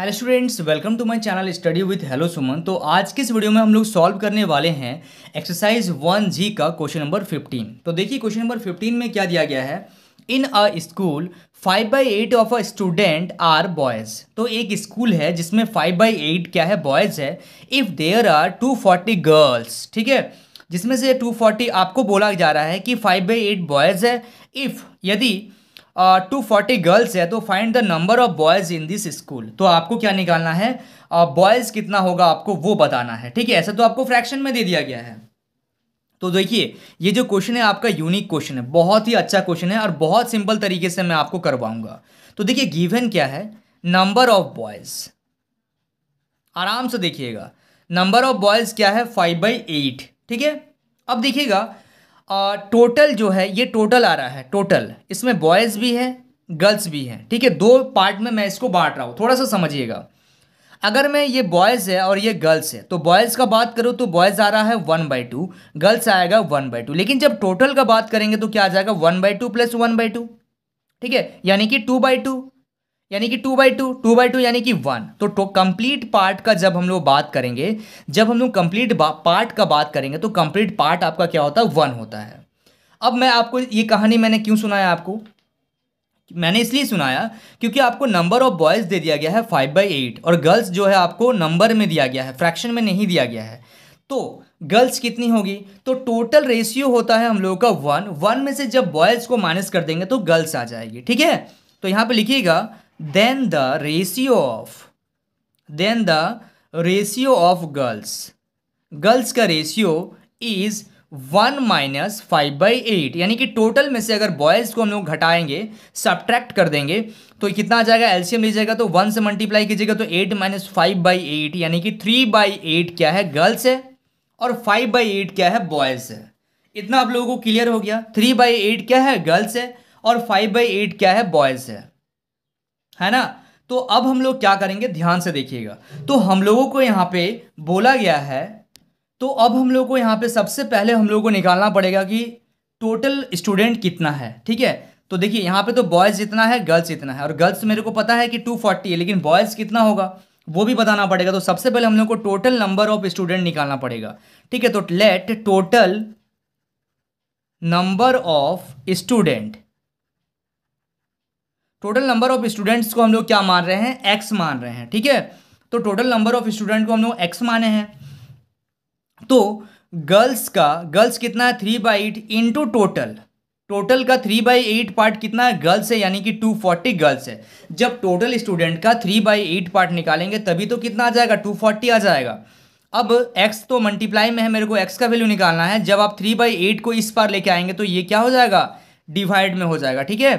hello students welcome to my channel study with hello Suman तो आज के इस वीडियो में हम लोग सॉल्व करने वाले हैं एक्सरसाइज वन जी का क्वेश्चन नंबर फिफ्टीन तो देखिए क्वेश्चन नंबर फिफ्टीन में क्या दिया गया है in a school five by eight of a student are boys तो एक स्कूल है जिसमें फाइव बाई एट क्या है बॉयज़ है if there are two forty girls ठीक है जिसमें से टू फोर्टी आपको बोला जा रहा है कि फाइव बाई एट बॉयज़ है इफ़ यदि टू फोर्टी गर्ल्स है तो find the number of boys in this school तो आपको क्या निकालना है बॉयज़ uh, कितना होगा आपको वो बताना है ठीक है ऐसा तो आपको फ्रैक्शन में दे दिया गया है तो देखिए ये जो क्वेश्चन है आपका यूनिक क्वेश्चन है बहुत ही अच्छा क्वेश्चन है और बहुत सिंपल तरीके से मैं आपको करवाऊंगा तो देखिए गिवन क्या है नंबर ऑफ बॉयज़ आराम से देखिएगा नंबर ऑफ बॉयज़ क्या है फाइव बाई एट ठीक है अब देखिएगा और टोटल जो है ये टोटल आ रहा है टोटल इसमें बॉयज़ भी है गर्ल्स भी हैं ठीक है दो पार्ट में मैं इसको बांट रहा हूँ थोड़ा सा समझिएगा अगर मैं ये बॉयज़ है और ये गर्ल्स है तो बॉयज़ का बात करूँ तो बॉयज़ आ रहा है वन बाई टू गर्ल्स आएगा वन बाई टू लेकिन जब टोटल का बात करेंगे तो क्या आ जाएगा one by two plus one by two ठीक है यानी कि टू बाई टू यानी कि two by two two by two यानी कि वन तो, कंप्लीट पार्ट का जब हम लोग बात करेंगे जब हम लोग कंप्लीट पार्ट का बात करेंगे तो कंप्लीट पार्ट आपका क्या होता है वन होता है अब मैं आपको ये कहानी मैंने क्यों सुनाया आपको मैंने इसलिए सुनाया क्योंकि आपको नंबर ऑफ बॉयज़ दे दिया गया है फाइव बाई एट और गर्ल्स जो है आपको नंबर में दिया गया है फ्रैक्शन में नहीं दिया गया है तो गर्ल्स कितनी होगी तो टोटल रेशियो होता है हम लोगों का वन वन में से जब बॉयज़ को माइनस कर देंगे तो गर्ल्स आ जाएगी ठीक है तो यहाँ पर लिखिएगा then the ratio of then the ratio of girls girls का ratio is one minus five by eight यानी कि टोटल में से अगर बॉयज़ को हम लोग घटाएंगे सब्ट्रैक्ट कर देंगे तो कितना आ जाएगा एल्शियम लीजिएगा तो वन से मल्टीप्लाई कीजिएगा तो eight minus five by eight यानी कि थ्री बाई एट क्या है गर्ल्स है और फाइव बाई एट क्या है बॉयज़ है इतना आप लोगों को क्लियर हो गया थ्री बाई एट क्या है गर्ल्स है और फाइव बाई एट क्या है बॉयज़ है है ना तो अब हम लोग क्या करेंगे ध्यान से देखिएगा तो हम लोगों को यहाँ पे बोला गया है तो अब हम लोग को यहाँ पे सबसे पहले हम लोग को निकालना पड़ेगा कि टोटल स्टूडेंट कितना है ठीक है तो देखिए यहाँ पे तो बॉयज़ इतना है गर्ल्स इतना है और गर्ल्स मेरे को पता है कि टू फोर्टी है लेकिन बॉयज़ कितना होगा वो भी बताना पड़ेगा तो सबसे पहले हम लोग को टोटल नंबर ऑफ स्टूडेंट निकालना पड़ेगा ठीक है तो let total number of student total number of students को हम लोग क्या मान रहे हैं एक्स मान रहे हैं ठीक है तो टोटल नंबर ऑफ स्टूडेंट को हम लोग एक्स माने हैं तो गर्ल्स का गर्ल्स कितना है three by eight into total total का थ्री बाई एट पार्ट कितना है गर्ल्स है यानी कि टू फोर्टी गर्ल्स है जब टोटल स्टूडेंट का थ्री बाई एट पार्ट निकालेंगे तभी तो कितना आ जाएगा टू फोर्टी आ जाएगा अब x तो मल्टीप्लाई में है मेरे को x का वैल्यू निकालना है जब आप थ्री बाई एट को इस पार लेके आएंगे तो ये क्या हो जाएगा डिवाइड में हो जाएगा ठीक है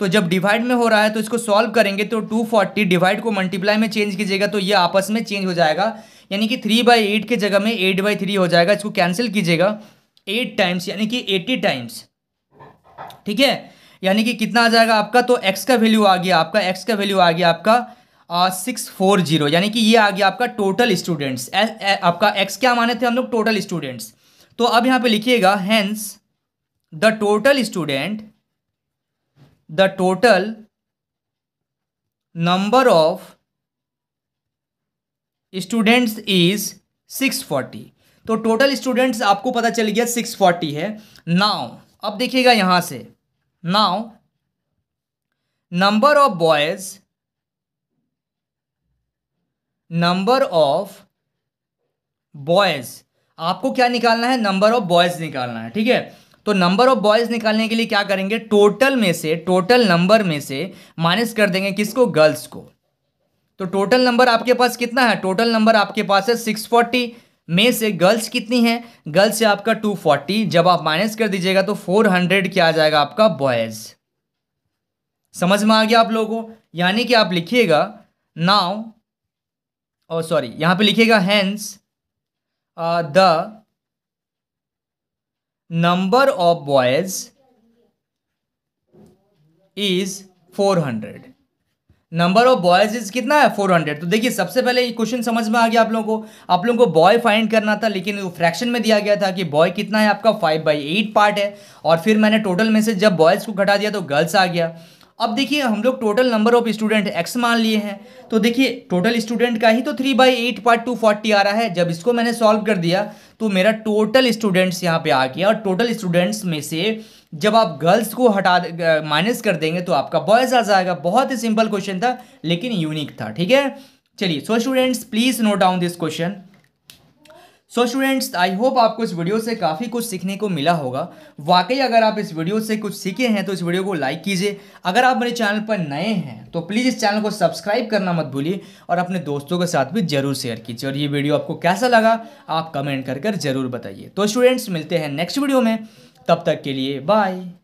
तो जब डिवाइड में हो रहा है तो इसको सॉल्व करेंगे तो टू फोर्टी डिवाइड को मल्टीप्लाई में चेंज कीजिएगा तो ये आपस में चेंज हो जाएगा यानी कि थ्री बाई एट के जगह में एट बाई थ्री हो जाएगा इसको कैंसिल कीजिएगा एट टाइम्स यानी कि एटी टाइम्स ठीक है यानी कि कितना आ जाएगा आपका तो एक्स का वैल्यू आ गया आपका एक्स का वैल्यू आ गया आपका सिक्स फोर जीरो यानी कि ये आ गया आपका टोटल स्टूडेंट्स आपका एक्स क्या माने थे हम लोग टोटल स्टूडेंट्स तो अब यहाँ पे लिखिएगा hence the total student the total number of students is six forty तो टोटल स्टूडेंट्स आपको पता चल गया फोर्टी है नाउ अब देखिएगा यहां से now number of boys number of boys आपको क्या निकालना है नंबर ऑफ बॉयज निकालना है ठीक है तो नंबर ऑफ बॉयज़ निकालने के लिए क्या करेंगे टोटल में से टोटल नंबर में से माइनस कर देंगे किसको गर्ल्स को तो टोटल नंबर आपके पास कितना है टोटल नंबर आपके पास है सिक्स फोर्टी में से गर्ल्स कितनी है गर्ल्स से आपका टू फोर्टी जब आप माइनस कर दीजिएगा तो फोर हंड्रेड क्या आ जाएगा आपका बॉयज़ समझ में आ गया आप लोगों को यानी कि आप लिखिएगा नाउ और सॉरी यहां पे लिखिएगा hence the uh, of boys is four 400 number of boys is कितना है 400 तो देखिए सबसे पहले ये क्वेश्चन समझ में आ गया आप लोगों को आप लोगों को बॉय फाइंड करना था लेकिन वो फ्रैक्शन में दिया गया था कि बॉय कितना है आपका 5 बाई एट पार्ट है और फिर मैंने टोटल में से जब बॉयज़ को घटा दिया तो गर्ल्स आ गया अब देखिए हम लोग total number of student X मान लिए हैं तो देखिए टोटल स्टूडेंट का ही तो three by eight part two forty आ रहा है जब इसको मैंने सॉल्व कर दिया तो मेरा टोटल स्टूडेंट्स यहाँ पे आ गया और टोटल स्टूडेंट्स में से जब आप गर्ल्स को हटा माइनस कर देंगे तो आपका बॉयज़ आ जाएगा बहुत ही सिंपल क्वेश्चन था लेकिन यूनिक था ठीक है चलिए so students please note down this question so students I hope आपको इस वीडियो से काफ़ी कुछ सीखने को मिला होगा वाकई अगर आप इस वीडियो से कुछ सीखे हैं तो इस वीडियो को लाइक कीजिए अगर आप मेरे चैनल पर नए हैं तो प्लीज़ इस चैनल को सब्सक्राइब करना मत भूलिए और अपने दोस्तों के साथ भी जरूर शेयर कीजिए और ये वीडियो आपको कैसा लगा आप कमेंट कर कर ज़रूर बताइए तो स्टूडेंट्स मिलते हैं नेक्स्ट वीडियो में तब तक के लिए बाय